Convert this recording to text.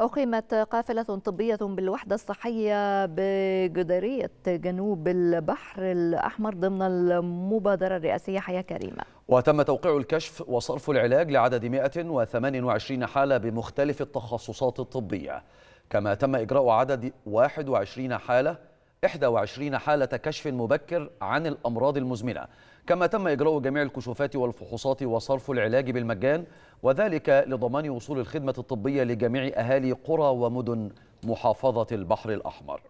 أقيمت قافلة طبية بالوحدة الصحية بجدارية جنوب البحر الأحمر ضمن المبادرة الرئاسية حياة كريمة وتم توقيع الكشف وصرف العلاج لعدد 128 حالة بمختلف التخصصات الطبية كما تم إجراء عدد 21 حالة 21 حالة كشف مبكر عن الأمراض المزمنة كما تم إجراء جميع الكشوفات والفحوصات وصرف العلاج بالمجان وذلك لضمان وصول الخدمة الطبية لجميع أهالي قرى ومدن محافظة البحر الأحمر